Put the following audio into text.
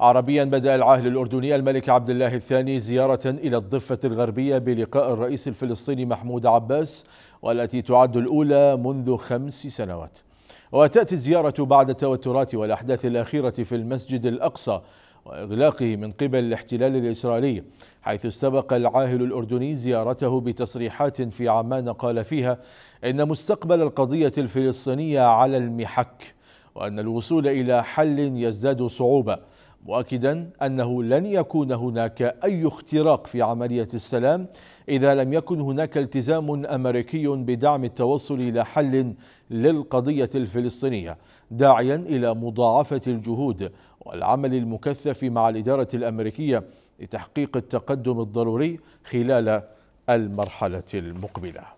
عربيا بدأ العاهل الأردني الملك عبد الله الثاني زيارة إلى الضفة الغربية بلقاء الرئيس الفلسطيني محمود عباس والتي تعد الأولى منذ خمس سنوات وتأتي الزيارة بعد التوترات والأحداث الأخيرة في المسجد الأقصى وإغلاقه من قبل الاحتلال الإسرائيلي حيث استبق العاهل الأردني زيارته بتصريحات في عمان قال فيها إن مستقبل القضية الفلسطينية على المحك وأن الوصول إلى حل يزداد صعوبة مؤكدا أنه لن يكون هناك أي اختراق في عملية السلام إذا لم يكن هناك التزام أمريكي بدعم التوصل إلى حل للقضية الفلسطينية داعيا إلى مضاعفة الجهود والعمل المكثف مع الإدارة الأمريكية لتحقيق التقدم الضروري خلال المرحلة المقبلة